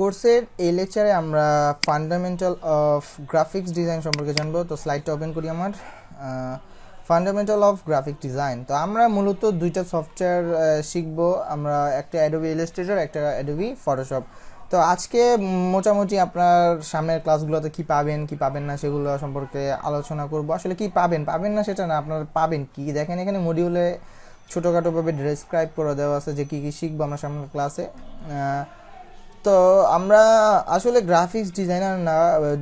কোর্সের এই লেকচারে আমরা ফান্ডামেন্টাল অফ গ্রাফিক্স ডিজাইন সম্পর্কে জানবো তো স্লাইডটা ওপেন করি আমার ফান্ডামেন্টাল অফ গ্রাফিক ডিজাইন তো আমরা মূলত দুইটা সফটওয়্যার শিখবো আমরা একটা অ্যাডোবি ইলাস্ট্রেটর একটা অ্যাডোবি ফটোশপ তো আজকে মোটামুটি আপনার সামনের ক্লাসগুলোতে কি পাবেন কি পাবেন না সেগুলো সম্পর্কে আলোচনা করব আসলে কি পাবেন পাবেন না সেটা না আপনারা পাবেন কি দেখেন এখানে মডিউলে ছোটোখাটোভাবে ডিসক্রাইব করে দেওয়া আছে যে কী কী শিখবো আমরা সামনের ক্লাসে তো আমরা আসলে গ্রাফিক্স ডিজাইনার না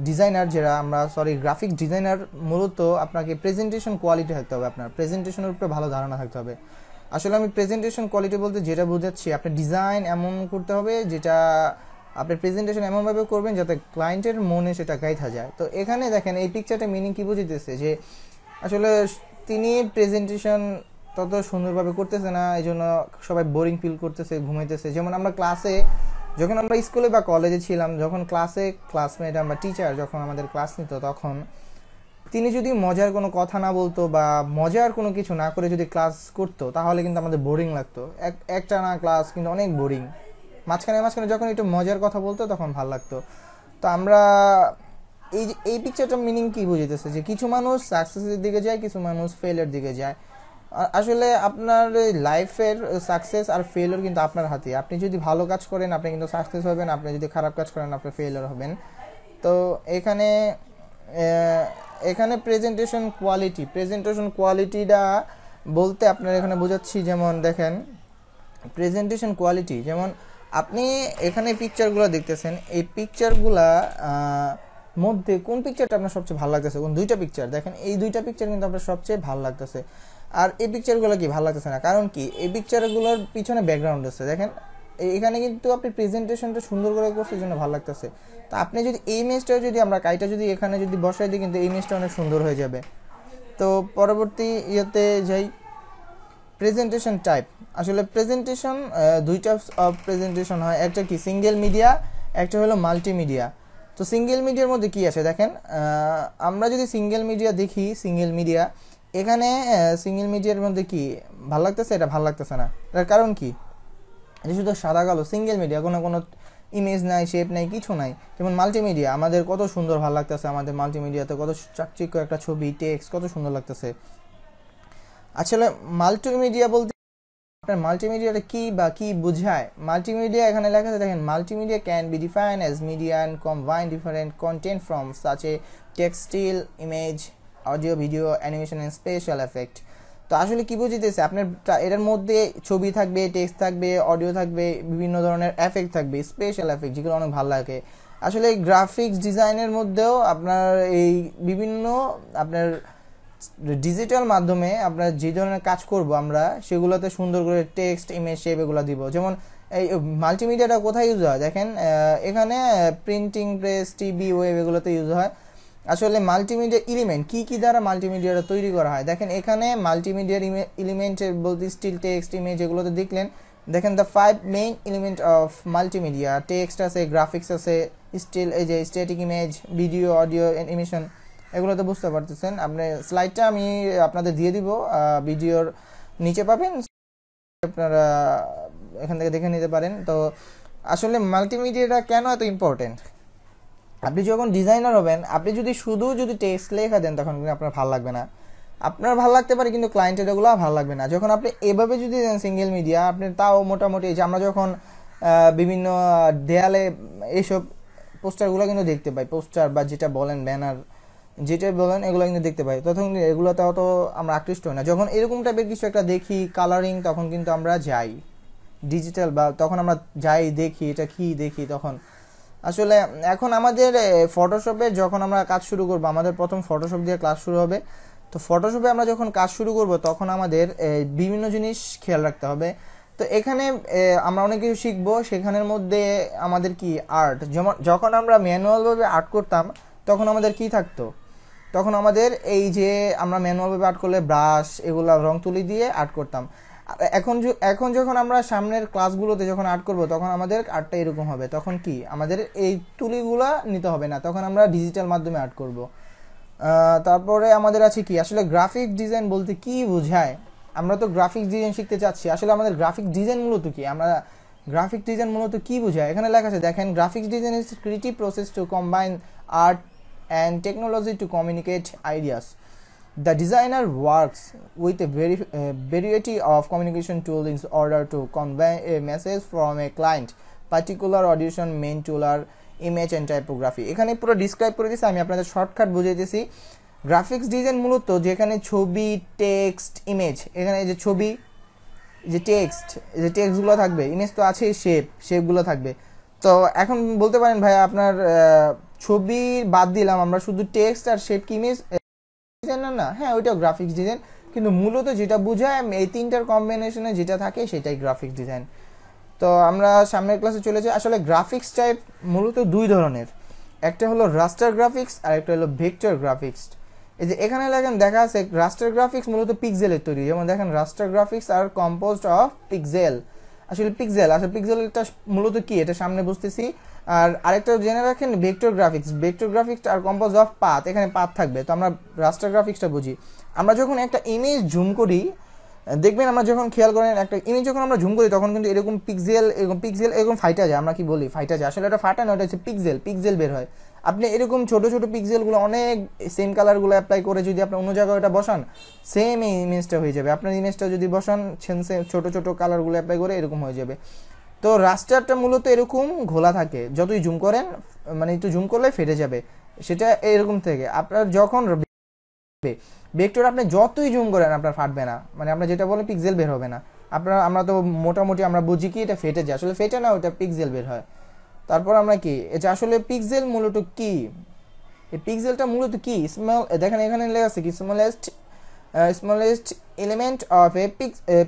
ডিজাইনার যারা আমরা সরি গ্রাফিক্স ডিজাইনার মূলত আপনাকে প্রেজেন্টেশন কোয়ালিটি থাকতে হবে আপনার প্রেজেন্টেশনের উপরে ভালো ধারণা থাকতে হবে আসলে আমি প্রেজেন্টেশন কোয়ালিটি বলতে যেটা বোঝাচ্ছি আপনার ডিজাইন এমন করতে হবে যেটা আপনি প্রেজেন্টেশন এমনভাবে করবেন যাতে ক্লায়েন্টের মনে সেটা গাইথা যায় তো এখানে দেখেন এই পিকচারটা মিনিং কী বুঝিতেছে যে আসলে তিনি প্রেজেন্টেশন তত সুন্দরভাবে করতেছে না এই জন্য সবাই বোরিং ফিল করতেছে ঘুমাইতেছে যেমন আমরা ক্লাসে যখন আমরা স্কুলে বা কলেজে ছিলাম যখন ক্লাসে ক্লাসমেট আমরা টিচার যখন আমাদের ক্লাস নিত তখন তিনি যদি মজার কোনো কথা না বলতো বা মজার কোনো কিছু না করে যদি ক্লাস করতো তাহলে কিন্তু আমাদের বোরিং লাগতো এক একটা না ক্লাস কিন্তু অনেক বোরিং মাঝখানে মাঝখানে যখন একটু মজার কথা বলতো তখন ভাল লাগতো তো আমরা এই এই পিকচারটার মিনিং কী বুঝিতেছে যে কিছু মানুষ সাকসেসের দিকে যায় কিছু মানুষ ফেলের দিকে যায় আসলে আপনার লাইফের সাকসেস আর ফেলর কিন্তু আপনার হাতে আপনি যদি ভালো কাজ করেন আপনি কিন্তু সাকসেস হবেন আপনি যদি খারাপ কাজ করেন আপনি ফেলর হবেন তো এখানে এখানে প্রেজেন্টেশন কোয়ালিটি প্রেজেন্টেশন কোয়ালিটিটা বলতে আপনার এখানে বোঝাচ্ছি যেমন দেখেন প্রেজেন্টেশন কোয়ালিটি যেমন আপনি এখানে পিকচারগুলো দেখতেছেন এই পিকচারগুলা মধ্যে কোন পিকচারটা আপনার সবচেয়ে ভালো লাগতেছে কোন দুইটা পিকচার দেখেন এই দুইটা পিকচার কিন্তু আপনার সবচেয়ে ভালো লাগতেছে আর এই পিকচারগুলো কি ভালো লাগতেছে না কারণ কি এই পিকচারগুলোর পিছনে ব্যাকগ্রাউন্ড আছে দেখেন এখানে কিন্তু আপনি প্রেজেন্টেশনটা সুন্দর করে করছে জন্য ভালো লাগতেছে তো আপনি যদি এই ইমেজটা যদি আমরা কাইটা যদি এখানে যদি বসাই দিই কিন্তু এই ইমেজটা অনেক সুন্দর হয়ে যাবে তো পরবর্তী ইয়েতে যাই প্রেজেন্টেশন টাইপ আসলে প্রেজেন্টেশন দুই টাইপস অফ প্রেজেন্টেশন হয় একটা কি সিঙ্গেল মিডিয়া একটা হলো মাল্টিমিডিয়া তো সিঙ্গেল মিডিয়ার মধ্যে কি আছে দেখেন আমরা যদি সিঙ্গেল মিডিয়া দেখি সিঙ্গেল মিডিয়া এখানে সিঙ্গেল মিডিয়ার মধ্যে কি ভালো লাগতেছে এটা ভালো লাগতেছে না এটার কারণ কি যে শুধু সাদা কালো সিঙ্গেল মিডিয়া কোনো কোনো ইমেজ নাই শেপ নাই কিছু নাই যেমন মাল্টিমিডিয়া আমাদের কত সুন্দর ভালো লাগতেছে আমাদের মাল্টিমিডিয়াতে কত চাকচিক্য একটা ছবি টেক্সট কত সুন্দর লাগতেছে আসলে মাল্টিমিডিয়া বলতে আপনার মাল্টিমিডিয়াটা কি বা কি বোঝায় মাল্টিমিডিয়া এখানে লেখা আছে দেখেন multimedia can be define as media and combine different content from such a textile image audio video animation and special effect তো আসলে কী বুঝিতেছে আপনার এটার মধ্যে ছবি থাকবে টেক্সট থাকবে অডিও থাকবে বিভিন্ন ধরনের এফেক্ট থাকবে স্পেশাল এফেক্ট যেগুলো অনেক ভালো লাগে আসলে গ্রাফিক্স ডিজাইনের মধ্যেও আপনার এই বিভিন্ন আপনার ডিজিটাল মাধ্যমে আপনার যে ধরনের কাজ করব আমরা সেগুলোতে সুন্দর করে টেক্সট ইমেজ শেপ এগুলো দিব যেমন এই মাল্টিমিডিয়াটা কোথায় ইউজ হয় দেখেন এখানে প্রিন্টিং প্রেস টিভি ওয়েব এগুলোতে ইউজ হয় আসলে মাল্টিমিডিয়া এলিমেন্ট কি কি দ্বারা মাল্টিমিডিয়াটা তৈরি করা হয় দেখেন এখানে মাল্টিমিডিয়ার এলিমেন্টের বলতে স্টিল টেক্সট ইমেজ এগুলোতে দেখলেন দেখেন the five main element of multimedia text আছে গ্রাফিক্স আছে স্টিল এই যে static image video audio animation এগুলো তো বুঝতে পারতেছেন আপনি স্লাইডটা আমি আপনাদের দিয়ে দিব ভিডিওর নিচে পাবেন আপনারা এখান থেকে দেখে নিতে পারেন তো আসলে মাল্টিমিডিয়াটা কেন এত ইম্পর্টেন্ট আপনি যখন ডিজাইনার হবেন আপনি যদি শুধু যদি টেক্সট লেখা দেন তখন কিন্তু আপনার ভালো লাগবে না আপনার ভালো লাগতে পারে কিন্তু ক্লায়েন্টের ওগুলো ভালো লাগবে না যখন আপনি এভাবে যদি দেন সিঙ্গেল মিডিয়া আপনি তাও মোটামুটি যে আমরা যখন বিভিন্ন দেয়ালে এইসব পোস্টারগুলো কিন্তু দেখতে পাই পোস্টার বা যেটা বলেন ব্যানার যেটা বলেন এগুলো কিন্তু দেখতে পাই তখন এগুলোতে অত আমরা আকৃষ্ট হই না যখন এরকম টাইপের কিছু একটা দেখি কালারিং তখন কিন্তু আমরা যাই ডিজিটাল বা তখন আমরা যাই দেখি এটা কী দেখি তখন আসলে এখন আমাদের ফটোশপে যখন আমরা কাজ শুরু করব আমাদের প্রথম ফটোশপ দিয়ে ক্লাস শুরু হবে তো ফটোশপে আমরা যখন কাজ শুরু করব তখন আমাদের বিভিন্ন জিনিস খেয়াল রাখতে হবে তো এখানে আমরা অনেক কিছু শিখবো সেখানের মধ্যে আমাদের কি আর্ট যেমন যখন আমরা ম্যানুয়ালভাবে আর্ট করতাম তখন আমাদের কি থাকতো তখন আমাদের এই যে আমরা ম্যানুয়ালভাবে আর্ট করলে ব্রাশ এগুলো রং তুলি দিয়ে আর্ট করতাম এখন এখন যখন আমরা সামনের ক্লাসগুলোতে যখন আর্ট করব তখন আমাদের আর্টটা এরকম হবে তখন কি আমাদের এই তুলিগুলা নিতে হবে না তখন আমরা ডিজিটাল মাধ্যমে আর্ট করব তারপরে আমাদের আছে কি আসলে গ্রাফিক ডিজাইন বলতে কি বোঝায় আমরা তো গ্রাফিক ডিজাইন শিখতে চাচ্ছি আসলে আমাদের গ্রাফিক ডিজাইন মূলত কি আমরা গ্রাফিক ডিজাইন মূলত কি বোঝায় এখানে লেখা আছে দেখেন graphics design is creative process to combine art and technology to communicate ideas The designer works with a very, uh, variety of communication tools in order to convey a message from a client, particular audition, main tooler, image and typography এখানে পুরো describe করে দিয়েছি আমি আপনাদের shortcut বুঝিয়ে graphics design মূলত যেখানে ছবি টেক্সট ইমেজ এখানে যে ছবি যে টেক্সট যে টেক্সটগুলো থাকবে ইমেজ তো আছেই শেপ শেপগুলো থাকবে তো এখন বলতে পারেন ভাই আপনার ছবি বাদ দিলাম আমরা শুধু টেক্সট আর শেপ কি ইমেজ ডিজাইনার না হ্যাঁ ওইটাও গ্রাফিক্স ডিজাইন কিন্তু মূলত যেটা বোঝায় এই তিনটার কম্বিনেশনে যেটা থাকে সেটাই গ্রাফিক্স ডিজাইন তো আমরা সামনের ক্লাসে চলে যাই আসলে গ্রাফিক্স টাইপ মূলত দুই ধরনের একটা হলো রাস্টার গ্রাফিক্স আর একটা হলো ভেক্টর গ্রাফিক্স এই যে এখানে লাগেন দেখা আছে রাস্টার গ্রাফিক্স মূলত পিক্সেলের তৈরি যেমন দেখেন raster graphics are compose of pixel আসলে পিক্সেল আসলে পিক্সেলটা মূলত কি এটা সামনে বুঝতেছি আর আরেকটা জেনে রাখেন vector graphics vector graphics are compose of path এখানে পাথ থাকবে তো আমরা রাস্টার গ্রাফিক্সটা বুঝি আমরা যখন একটা ইমেজ জুম করি দেখবেন আমরা যখন খেয়াল করেন একটা ইমেজ যখন আমরা জুম করি তখন কিন্তু এরকম পিক্সেল এরকম পিকজেল এরকম ফাইটা যায় আমরা কি বলি ফাইটা যায় আসলে এটা ফাটা না ওটা হচ্ছে পিক্সেল পিক্সেল বের হয় আপনি এরকম ছোট ছোট পিক্সেলগুলো অনেক সেম কালারগুলো অ্যাপ্লাই করে যদি আপনি অন্য জায়গায় ওটা বসান সেম এই ইমেজটা হয়ে যাবে আপনার ইমেজটা যদি বসান সেম সেম ছোটো ছোটো কালারগুলো অ্যাপ্লাই করে এরকম হয়ে যাবে তো রাস্টারটা মূলত এরকম ঘোলা থাকে যতই জুম করেন মানে একটু জুম করলে ফেটে যাবে সেটা এরকম থেকে আপনার যখন ভেক্টর আপনি যতই জুম করেন আপনার ফাটবে না মানে আমরা যেটা বলেন পিক্সেল বের হবে না আপনার আমরা তো মোটামুটি আমরা বুঝি কি এটা ফেটে যায় আসলে ফেটে না ওটা পিক্সেল বের হয় তারপর আমরা কি এটা আসলে পিক্সেল মূলত কি এই পিক্সেলটা মূলত কি স্মল দেখেন এখানে লেখা আছে কি smallest smallest element of a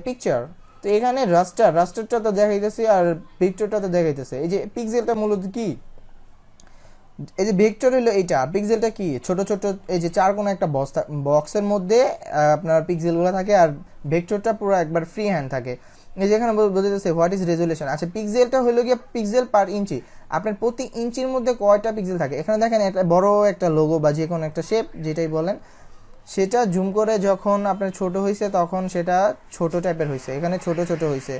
picture তো এখানে রাস্টার রাস্টারটা তো দেখাইতেছে আর ভেক্টরটা তো দেখাইতেছে এই যে পিক্সেলটা মূলত কি এই যে ভেক্টর হলো এইটা পিক্সেলটা কি ছোট ছোট এই যে চার কোনো একটা বক্স বক্সের মধ্যে আপনার পিক্সেলগুলো থাকে আর ভেক্টরটা পুরো একবার ফ্রি হ্যান্ড থাকে এই যে এখানে বলতেছে হোয়াট ইজ রেজুলেশন আচ্ছা পিক্সেলটা হলো গিয়ে পিক্সেল পার ইঞ্চি আপনার প্রতি ইঞ্চির মধ্যে কয়টা পিক্সেল থাকে এখানে দেখেন একটা বড় একটা লোগো বা যে কোনো একটা শেপ যেটাই বলেন সেটা জুম করে যখন আপনার ছোট হয়েছে তখন সেটা ছোট টাইপের হয়েছে এখানে ছোট ছোট হয়েছে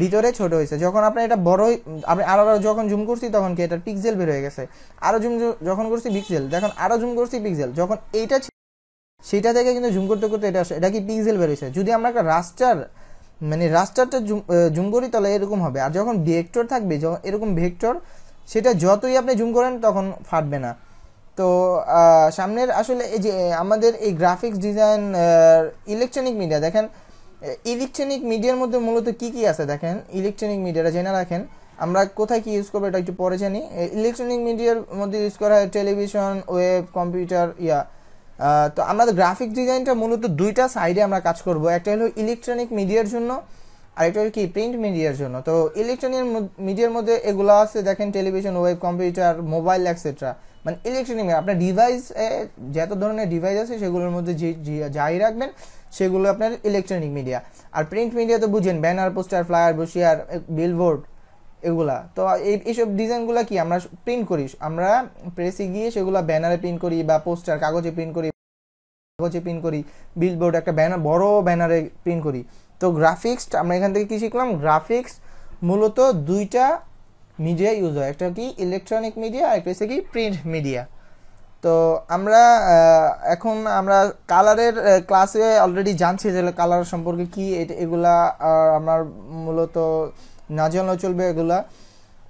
ভিতরে ছোট হয়েছে যখন আপনার এটা বড় আপনি আরও আরও যখন জুম করছি তখন কি এটা পিক্সেল বের হয়ে গেছে আরও জুম যখন করছি পিক্সেল দেখুন আরও জুম করছি পিক্সেল যখন এইটা সেটা থেকে কিন্তু জুম করতে করতে এটা আসে এটা কি পিক্সেল বের হয়েছে যদি আমরা একটা রাস্টার মানে রাস্টারটা জুম জুম করি তাহলে এরকম হবে আর যখন ভেক্টর থাকবে যখন এরকম ভেক্টর সেটা যতই আপনি জুম করেন তখন ফাটবে না তো সামনের আসলে এই যে আমাদের এই গ্রাফিক্স ডিজাইন ইলেকট্রনিক মিডিয়া দেখেন ইলেকট্রনিক মিডিয়ার মধ্যে মূলত কি কি আছে দেখেন ইলেকট্রনিক মিডিয়াটা জেনে রাখেন আমরা কোথায় কি ইউজ করবো এটা একটু পরে জানি ইলেকট্রনিক মিডিয়ার মধ্যে ইউজ করা হয় টেলিভিশন ওয়েব কম্পিউটার ইয়া তো আমরা গ্রাফিক ডিজাইনটা মূলত দুইটা সাইডে আমরা কাজ করব একটা হলো ইলেকট্রনিক মিডিয়ার জন্য আর একটা হলো কি প্রিন্ট মিডিয়ার জন্য তো ইলেকট্রনিক মিডিয়ার মধ্যে এগুলো আছে দেখেন television web computer mobile etcetera মানে ইলেকট্রনিক আপনার ডিভাইস যত ধরনের ডিভাইস আছে সেগুলোর মধ্যে যাই রাখবেন সেগুলো আপনার ইলেকট্রনিক মিডিয়া আর প্রিন্ট মিডিয়া তো বুঝেন banner poster flyer brochure billboard এগুলা তো এই এইসব ডিজাইনগুলো কি আমরা প্রিন্ট করি আমরা প্রেসে গিয়ে সেগুলো ব্যানারে প্রিন্ট করি বা পোস্টার কাগজে প্রিন্ট করি কাগজে প্রিন্ট করি বিলবোর্ড একটা ব্যানার বড় ব্যানারে প্রিন্ট করি তো গ্রাফিক্স আমরা এখান থেকে কি শিখলাম গ্রাফিক্স মূলত দুইটা মিডিয়া ইউজ হয় একটা কি ইলেকট্রনিক মিডিয়া আর একটা হচ্ছে কি প্রিন্ট মিডিয়া তো আমরা এখন আমরা কালারের ক্লাসে অলরেডি জানছি যে কালার সম্পর্কে কি এগুলা আমার মূলত না জানলেও চলবে এগুলা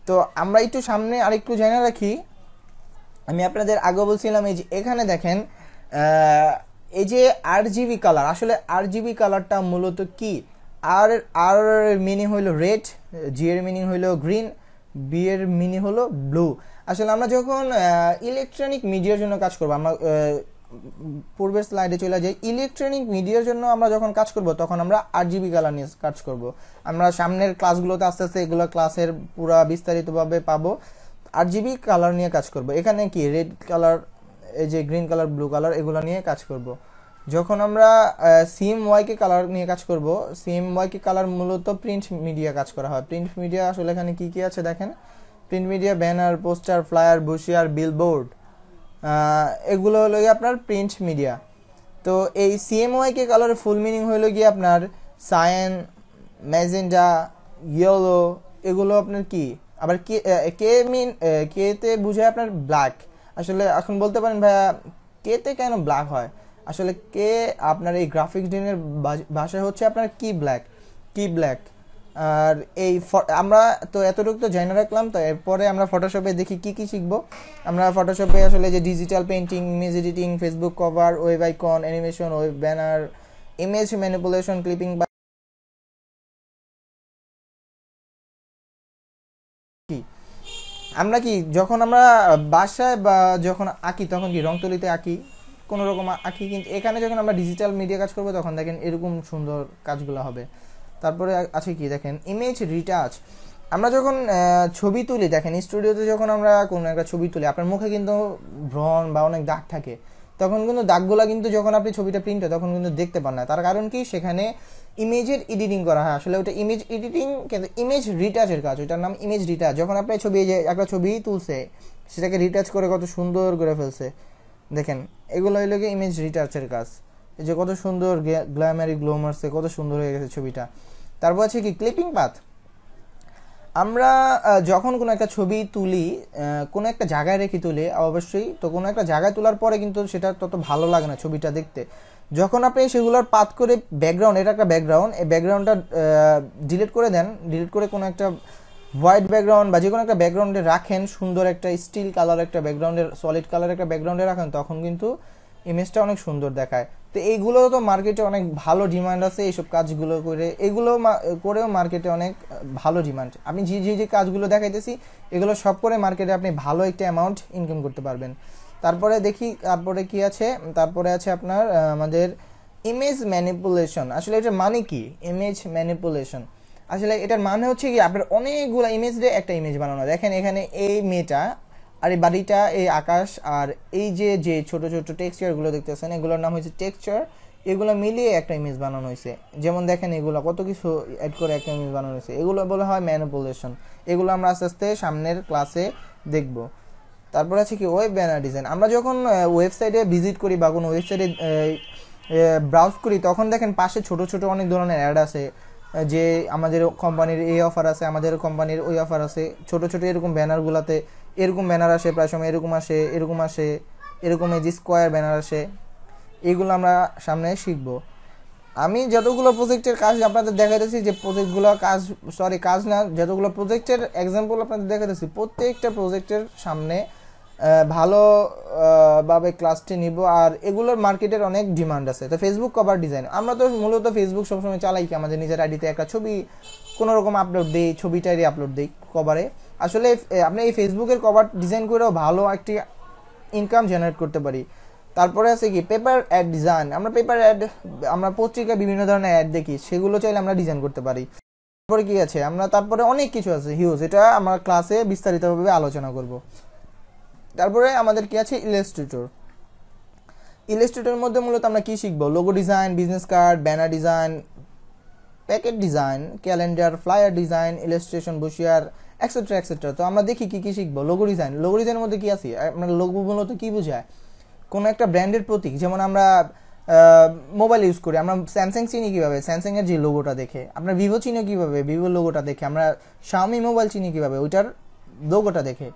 তো আমরা একটু সামনে আরেকটু জেনে রাখি আমি আপনাদের আগে বলছিলাম এই যে এখানে দেখেন এই যে আর জিবি কালার আসলে আর জিবি কালারটা মূলত কি আর আর মিনিং হইল রেড জি এর মিনিং হইল গ্রিন বি এর মিনি হলো ব্লু আসলে আমরা যখন ইলেকট্রনিক মিডিয়ার জন্য কাজ করবো আমরা পূর্বের স্লাইডে চলে যাই ইলেকট্রনিক মিডিয়ার জন্য আমরা যখন কাজ করব তখন আমরা আর জিবি কালার নিয়ে কাজ করব আমরা সামনের ক্লাসগুলোতে আস্তে আস্তে এগুলো ক্লাসের পুরো বিস্তারিতভাবে পাবো আর জিবি কালার নিয়ে কাজ করব এখানে কি রেড কালার এই যে গ্রিন কালার ব্লু কালার এগুলো নিয়ে কাজ করব যখন আমরা সিম ওয়াইকে কালার নিয়ে কাজ করব সিম ওয়াইকে কালার মূলত প্রিন্ট মিডিয়া কাজ করা হয় প্রিন্ট মিডিয়া আসলে এখানে কী কী আছে দেখেন print media banner poster flyer brochure billboard এগুলো হলো গিয়ে আপনার প্রিন্ট মিডিয়া তো এই ওয়াইকে কালারের ফুল মিনিং হলো গিয়ে আপনার সায়েন ম্যাজেন্ডা ইয়েলো এগুলো আপনার কি আবার কে কে মিন কেতে বুঝায় আপনার ব্ল্যাক আসলে এখন বলতে পারেন ভাইয়া কেতে কেন ব্ল্যাক হয় আসলে কে আপনার এই গ্রাফিক্স ডিজাইনের ভাষায় হচ্ছে আপনার কি ব্ল্যাক কি ব্ল্যাক আর এই আমরা তো এতটুকু তো জেনে রাখলাম তো এরপরে আমরা ফটোশপে দেখি কি কি শিখবো আমরা ফটোশপে আসলে যে digital painting image editing Facebook cover web icon animation web banner image manipulation clipping বা আমরা কি যখন আমরা বাসায় বা যখন আঁকি তখন কি রং তুলিতে আঁকি কোনো রকম আঁকি কিন্তু এখানে যখন আমরা ডিজিটাল মিডিয়া কাজ করবো তখন দেখেন এরকম সুন্দর কাজগুলো হবে তারপরে আছে কি দেখেন ইমেজ রিটাচ আমরা যখন ছবি তুলি দেখেন স্টুডিওতে যখন আমরা কোনো একটা ছবি তুলি আপনার মুখে কিন্তু ভ্রণ বা অনেক দাগ থাকে তখন কিন্তু দাগগুলো কিন্তু যখন আপনি ছবিটা প্রিন্ট হয় তখন কিন্তু দেখতে পান না তার কারণ কি সেখানে ইমেজের এডিটিং করা হয় আসলে ওটা ইমেজ এডিটিং কিন্তু ইমেজ রিটাচের কাজ ওটার নাম ইমেজ রিটাচ যখন আপনি ছবি যে একটা ছবি তুলছে সেটাকে রিটাচ করে কত সুন্দর করে ফেলছে দেখেন এগুলো হইলো গিয়ে ইমেজ রিটার্চের কাজ এই যে কত সুন্দর গ্ল্যামারি গ্লোমার্সে কত সুন্দর হয়ে গেছে ছবিটা তারপর আছে কি ক্লিপিং পাথ আমরা যখন কোনো একটা ছবি তুলি কোনো একটা জায়গায় রেখে তুলি অবশ্যই তো কোনো একটা জায়গায় তোলার পরে কিন্তু সেটা তত ভালো লাগে না ছবিটা দেখতে যখন আপনি সেগুলোর পাত করে ব্যাকগ্রাউন্ড এটা একটা ব্যাকগ্রাউন্ড এই ব্যাকগ্রাউন্ডটা ডিলিট করে দেন ডিলিট করে কোনো একটা হোয়াইট ব্যাকগ্রাউন্ড বা যে কোনো একটা ব্যাকগ্রাউন্ডে রাখেন সুন্দর একটা স্টিল কালার একটা ব্যাকগ্রাউন্ডের সলিড কালার একটা ব্যাকগ্রাউন্ডে রাখেন তখন কিন্তু ইমেজটা অনেক সুন্দর দেখায় তো এইগুলো তো মার্কেটে অনেক ভালো ডিমান্ড আছে এইসব কাজগুলো করে এগুলো করেও মার্কেটে অনেক ভালো ডিমান্ড আমি যে যে যে কাজগুলো দেখাইতেছি এগুলো সব করে মার্কেটে আপনি ভালো একটা অ্যামাউন্ট ইনকাম করতে পারবেন তারপরে দেখি তারপরে কি আছে তারপরে আছে আপনার আমাদের ইমেজ ম্যানিপুলেশন আসলে এটা মানে কি ইমেজ ম্যানিপুলেশন আসলে এটার মানে হচ্ছে কি আপনার অনেকগুলো ইমেজ দিয়ে একটা ইমেজ বানানো দেখেন এখানে এই মেয়েটা আর এই বাড়িটা এই আকাশ আর এই যে যে ছোট ছোট টেক্সচারগুলো দেখতেছেন এগুলোর নাম হয়েছে টেক্সচার এগুলো মিলিয়ে একটা ইমেজ বানানো হয়েছে যেমন দেখেন এগুলো কত কিছু অ্যাড করে একটা ইমেজ বানানো হয়েছে এগুলো বলা হয় ম্যানুপুলেশন এগুলো আমরা আস্তে আস্তে সামনের ক্লাসে দেখব তারপর আছে কি ওয়েব ব্যানার ডিজাইন আমরা যখন ওয়েবসাইটে ভিজিট করি বা কোনো ওয়েবসাইটে ব্রাউজ করি তখন দেখেন পাশে ছোট ছোট অনেক ধরনের অ্যাড আছে যে আমাদের কোম্পানির এই অফার আছে আমাদের কোম্পানির ওই অফার আছে ছোট ছোট এরকম ব্যানারগুলোতে এরকম ব্যানার আসে প্রায় সময় এরকম আসে এরকম আসে এরকম এই যে স্কোয়ার ব্যানার আসে এইগুলো আমরা সামনে শিখব আমি যতগুলো প্রজেক্টের কাজ আপনাদের দেখাতেছি যে প্রজেক্টগুলো কাজ সরি কাজ না যতগুলো প্রজেক্টের এক্সাম্পল আপনাদের দেখাতেছি প্রত্যেকটা প্রজেক্টের সামনে ভালোভাবে ক্লাসটি নিব আর এগুলোর মার্কেটের অনেক ডিমান্ড আছে তো ফেসবুক কভার ডিজাইন আমরা তো মূলত ফেসবুক সবসময় চালাই কি আমাদের নিজের আইডিতে একটা ছবি কোনোরকম রকম আপলোড দিই ছবিটারই আপলোড দিই কভারে আসলে আপনি এই ফেসবুকের কভার ডিজাইন করেও ভালো একটি ইনকাম জেনারেট করতে পারি তারপরে আছে কি পেপার অ্যাড ডিজাইন আমরা পেপার অ্যাড আমরা পত্রিকা বিভিন্ন ধরনের অ্যাড দেখি সেগুলো চাইলে আমরা ডিজাইন করতে পারি তারপরে কি আছে আমরা তারপরে অনেক কিছু আছে হিউজ এটা আমরা ক্লাসে বিস্তারিতভাবে আলোচনা করব তারপরে আমাদের কি আছে ইলাস্ট্রেটর ইলাস্ট্রেটরের মধ্যে মূলত আমরা কি শিখবো logo design business card banner design packet design calendar flyer design illustration brochure etcetera etcetera তো আমরা দেখি কী কী শিখবো লোগো ডিজাইন লোগো ডিজাইনের মধ্যে কী আছে আমরা মানে লোগো মূলত কী বোঝায় কোনো একটা ব্র্যান্ডের প্রতীক যেমন আমরা মোবাইল ইউজ করি আমরা স্যামসাং চিনি কীভাবে স্যামসাংয়ের যে লোগোটা দেখে আমরা ভিভো চিনি কীভাবে ভিভোর লোগোটা দেখে আমরা শাওমি মোবাইল চিনি কীভাবে ওইটার লোগোটা দেখে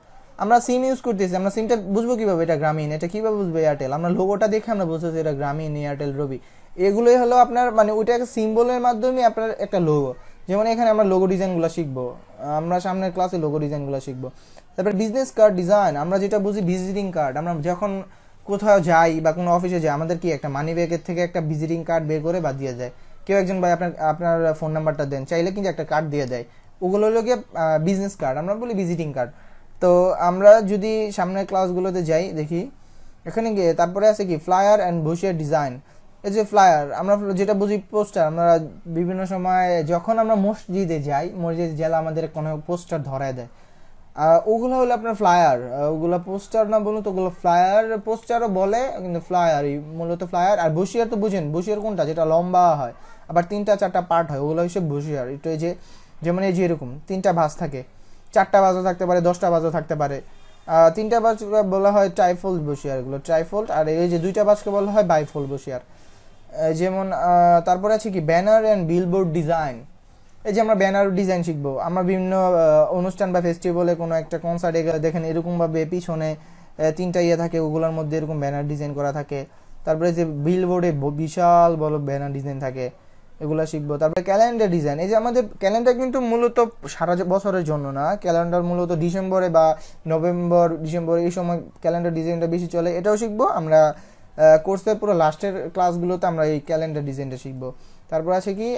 আমরা সিম ইউজ করতেছি আমরা সিমটা বুঝবো কিভাবে এটা গ্রামীণ এটা কিভাবে বুঝবো এয়ারটেল আমরা লোগোটা দেখে আমরা বুঝতেছি এটা গ্রামীণ এয়ারটেল রবি এগুলোই হলো আপনার মানে ওইটা একটা সিম্বলের মাধ্যমে আপনার একটা লোগো যেমন এখানে আমরা লোগো ডিজাইনগুলো শিখবো আমরা সামনের ক্লাসে লোগো ডিজাইনগুলো শিখবো তারপরে বিজনেস কার্ড ডিজাইন আমরা যেটা বুঝি ভিজিটিং কার্ড আমরা যখন কোথাও যাই বা কোনো অফিসে যাই আমাদের কি একটা মানি ব্যাগের থেকে একটা ভিজিটিং কার্ড বের করে বা দিয়ে যায় কেউ একজন ভাই আপনার আপনার ফোন নাম্বারটা দেন চাইলে কিন্তু একটা কার্ড দিয়ে দেয় ওগুলো হলো গিয়ে বিজনেস কার্ড আমরা বলি ভিজিটিং কার্ড তো আমরা যদি সামনের ক্লাসগুলোতে যাই দেখি এখানে গিয়ে তারপরে আছে কি ফ্লায়ার অ্যান্ড ভুষের ডিজাইন এই যে ফ্লায়ার আমরা যেটা বুঝি পোস্টার আমরা বিভিন্ন সময় যখন আমরা মসজিদে যাই মসজিদ জেলা আমাদের কোনো পোস্টার ধরে দেয় আর ওগুলো হলো আপনার ফ্লায়ার ওগুলো পোস্টার না বলুন তো ওগুলো ফ্লায়ার পোস্টারও বলে কিন্তু ফ্লায়ারই মূলত ফ্লায়ার আর বসিয়ার তো বুঝেন বুশিয়ার কোনটা যেটা লম্বা হয় আবার তিনটা চারটা পার্ট হয় ওগুলো হিসেবে বসিয়ার একটু এই যে যেমন এই যে এরকম তিনটা ভাস থাকে চারটা বাজা থাকতে পারে দশটা বাজা থাকতে পারে তিনটা বাজ বলা হয় ট্রাইফোল্ড বসিয়ারগুলো ট্রাইফোল্ড আর এই যে দুইটা বাজকে বলা হয় বাইফোল্ড বসিয়ার যেমন তারপরে আছে কি ব্যানার অ্যান্ড বিলবোর্ড ডিজাইন এই যে আমরা ব্যানার ডিজাইন শিখবো আমরা বিভিন্ন অনুষ্ঠান বা ফেস্টিভ্যালে কোনো একটা কনসার্টে দেখেন এরকমভাবে পিছনে তিনটা ইয়ে থাকে ওগুলোর মধ্যে এরকম ব্যানার ডিজাইন করা থাকে তারপরে যে বিলবোর্ডে বিশাল বড় ব্যানার ডিজাইন থাকে এগুলো শিখবো তারপরে ক্যালেন্ডার ডিজাইন এই যে আমাদের ক্যালেন্ডার কিন্তু মূলত সারা বছরের জন্য না ক্যালেন্ডার মূলত ডিসেম্বরে বা নভেম্বর ডিসেম্বর এই সময় ক্যালেন্ডার ডিজাইনটা বেশি চলে এটাও শিখবো আমরা কোর্সের পুরো লাস্টের ক্লাসগুলোতে আমরা এই ক্যালেন্ডার ডিজাইনটা শিখবো তারপর আছে কি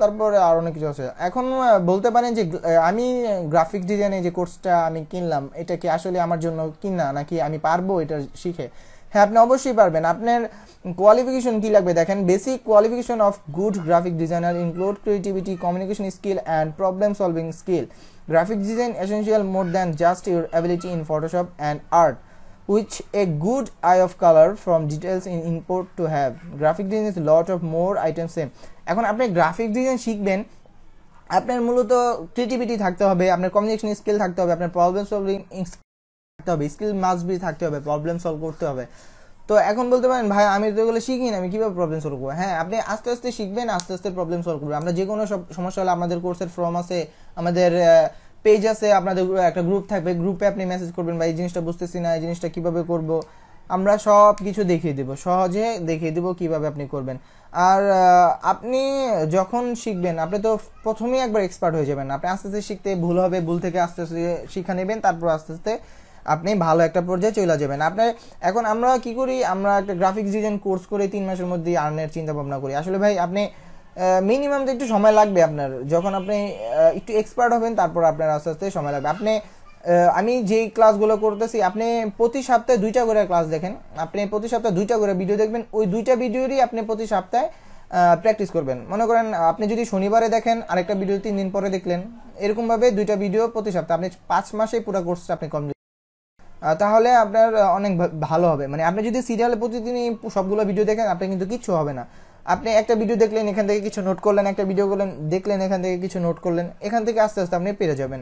তারপরে আর অনেক কিছু আছে এখন বলতে পারেন যে আমি গ্রাফিক ডিজাইনে যে কোর্সটা আমি কিনলাম এটা কি আসলে আমার জন্য কিনা নাকি আমি পারবো এটা শিখে হ্যাঁ আপনি অবশ্যই পারবেন আপনার কোয়ালিফিকেশন কী লাগবে দেখেন basic qualification of good graphic designer include creativity communication skill and problem solving skill graphic design essential more than just your ability in Photoshop and art which a good eye of colour from details in import to have graphic design is lot of more item same এখন আপনি graphic design শিখবেন আপনার মূলত creativity থাকতে হবে আপনার communication skill থাকতে হবে আপনার প্রবলেম সলভিং থাকতে হবে স্কিল মাস বি থাকতে হবে প্রবলেম সলভ করতে হবে তো এখন বলতে পারেন ভাই আমি তো এগুলো শিখি না আমি কীভাবে প্রবলেম সলভ করবো হ্যাঁ আপনি আস্তে আস্তে শিখবেন আস্তে আস্তে প্রবলেম সলভ করবেন আমরা যে কোনো সমস্যা হলে আমাদের কোর্সের ফর্ম আছে আমাদের পেজ আছে আপনাদের একটা গ্রুপ থাকবে গ্রুপে আপনি মেসেজ করবেন বা এই জিনিসটা বুঝতেছি না এই জিনিসটা কীভাবে করব আমরা সব কিছু দেখিয়ে দেবো সহজে দেখিয়ে দেবো কীভাবে আপনি করবেন আর আপনি যখন শিখবেন আপনি তো প্রথমেই একবার এক্সপার্ট হয়ে যাবেন আপনি আস্তে আস্তে শিখতে ভুল হবে ভুল থেকে আস্তে আস্তে শিক্ষা নেবেন তারপর আস্তে আস্তে আপনি ভালো একটা পর্যায়ে চলে যাবেন আপনার এখন আমরা কি করি আমরা একটা গ্রাফিক্স ডিজাইন কোর্স করে তিন মাসের মধ্যে আর্নের চিন্তা ভাবনা করি আসলে ভাই আপনি মিনিমাম তো একটু সময় লাগবে আপনার যখন আপনি একটু এক্সপার্ট হবেন তারপর আপনার আস্তে আস্তে সময় লাগবে আপনি আমি যেই ক্লাসগুলো করতেছি আপনি প্রতি সপ্তাহে দুইটা করে ক্লাস দেখেন আপনি প্রতি সপ্তাহে দুইটা করে ভিডিও দেখবেন ওই দুইটা ভিডিওরই আপনি প্রতি সপ্তাহে প্র্যাকটিস করবেন মনে করেন আপনি যদি শনিবারে দেখেন আরেকটা ভিডিও তিন দিন পরে দেখলেন এরকমভাবে দুইটা ভিডিও প্রতি সপ্তাহে আপনি পাঁচ মাসে পুরো কোর্সটা আপনি কমপ্লিট তাহলে আপনার অনেক ভালো হবে মানে আপনি যদি সিরিয়ালে প্রতিদিন সবগুলো ভিডিও দেখেন আপনার কিন্তু কিচ্ছু হবে না আপনি একটা ভিডিও দেখলেন এখান থেকে কিছু নোট করলেন একটা ভিডিও করলেন দেখলেন এখান থেকে কিছু নোট করলেন এখান থেকে আস্তে আস্তে আপনি পেরে যাবেন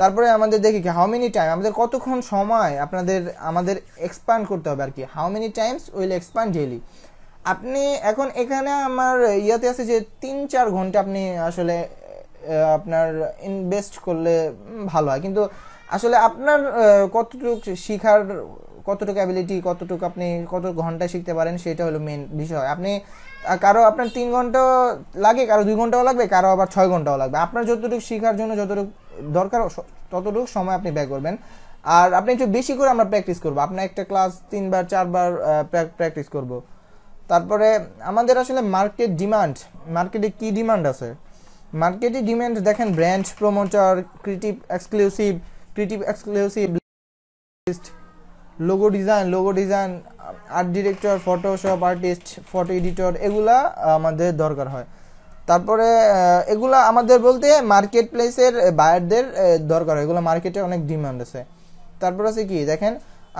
তারপরে আমাদের দেখি কি হাউ মেনি টাইম আমাদের কতক্ষণ সময় আপনাদের আমাদের এক্সপান্ড করতে হবে আর কি how many times will expand daily আপনি এখন এখানে আমার ইয়াতে আছে যে তিন চার ঘন্টা আপনি আসলে আপনার ইনভেস্ট করলে ভালো হয় কিন্তু আসলে আপনার কতটুকু শিখার কতটুকু অ্যাবিলিটি কতটুকু আপনি কত ঘন্টা শিখতে পারেন সেটা হলো মেন বিষয় আপনি কারো আপনার তিন ঘন্টা লাগে কারো দুই ঘন্টাও লাগবে কারো আবার ছয় ঘন্টাও লাগবে আপনার যতটুকু শেখার জন্য যতটুকু দরকার ততটুকু সময় আপনি ব্যয় করবেন আর আপনি একটু বেশি করে আমরা প্র্যাকটিস করবো আপনার একটা ক্লাস তিনবার চারবার প্র্যাকটিস করব তারপরে আমাদের আসলে মার্কেট ডিমান্ড মার্কেটে কি ডিমান্ড আছে মার্কেটে ডিমান্ড দেখেন brand promoter creative exclusive creative exclusive logo design logo design art director Photoshop artist photo editor এগুলা আমাদের দরকার হয় তারপরে এগুলা আমাদের বলতে মার্কেট প্লেসের বায়ারদের দরকার হয় এগুলো মার্কেটে অনেক ডিমান্ড আছে তারপর আছে কি দেখেন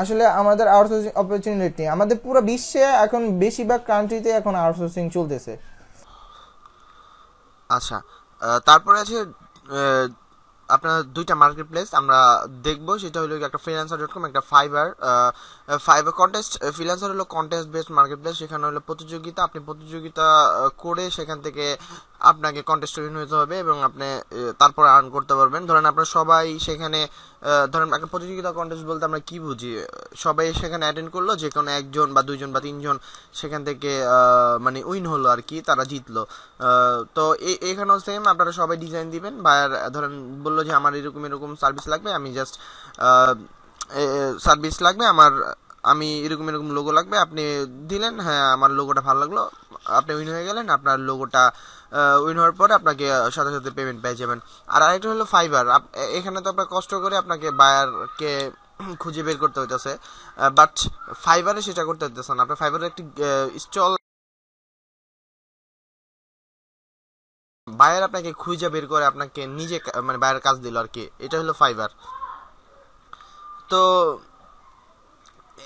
আসলে আমাদের আউটসোর্সিং অপরচুনিটি আমাদের পুরো বিশ্বে এখন বেশিরভাগ কান্ট্রিতে এখন আউটসোর্সিং চলতেছে আচ্ছা তারপরে আছে আপনার দুইটা মার্কেট প্লেস আমরা দেখবো সেটা হলো একটা ফ্রিলান্সার ডট কম একটা ফাইবার ফাইবার কন্টেস্ট ফ্রিলান্সার হলো কন্টেস্ট বেসড মার্কেট প্লেস সেখানে হলো প্রতিযোগিতা আপনি প্রতিযোগিতা করে সেখান থেকে আপনাকে কন্টেস্ট উইন হতে হবে এবং আপনি তারপর আর্ন করতে পারবেন ধরেন আপনার সবাই সেখানে ধরেন একটা প্রতিযোগিতা কন্টেস্ট বলতে আমরা কি বুঝি সবাই সেখানে অ্যাটেন্ড করলো যে কোনো একজন বা দুইজন বা তিনজন সেখান থেকে মানে উইন হলো আর কি তারা জিতলো তো এখানেও সেম আপনারা সবাই ডিজাইন দিবেন বা ধরেন বললো যে আমার এরকম এরকম সার্ভিস লাগবে আমি জাস্ট সার্ভিস লাগবে আমার আমি এরকম এরকম লোগো লাগবে আপনি দিলেন হ্যাঁ আমার লোগোটা ভালো লাগলো আপনি উইন হয়ে গেলেন আপনার লোগোটা উইন হওয়ার পরে আপনাকে সাথে সাথে পেমেন্ট পেয়ে যাবেন আর আরেকটা হলো ফাইবার এখানে তো আপনার কষ্ট করে আপনাকে বায়ারকে খুঁজে বের করতে হইতেছে বাট ফাইবারে সেটা করতে হইতেছে না আপনার ফাইবারের একটি স্টল বায়ার আপনাকে খুঁজে বের করে আপনাকে নিজে মানে বায়ার কাজ দিল আর কি এটা হলো ফাইবার তো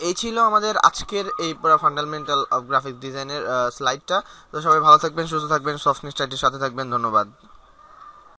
এই ছিল আমাদের আজকের এই পুরো ফান্ডামেন্টাল অফ গ্রাফিক্স ডিজাইনের স্লাইডটা তো সবাই ভালো থাকবেন সুস্থ থাকবেন সফট স্টাডির সাথে থাকবেন ধন্যবাদ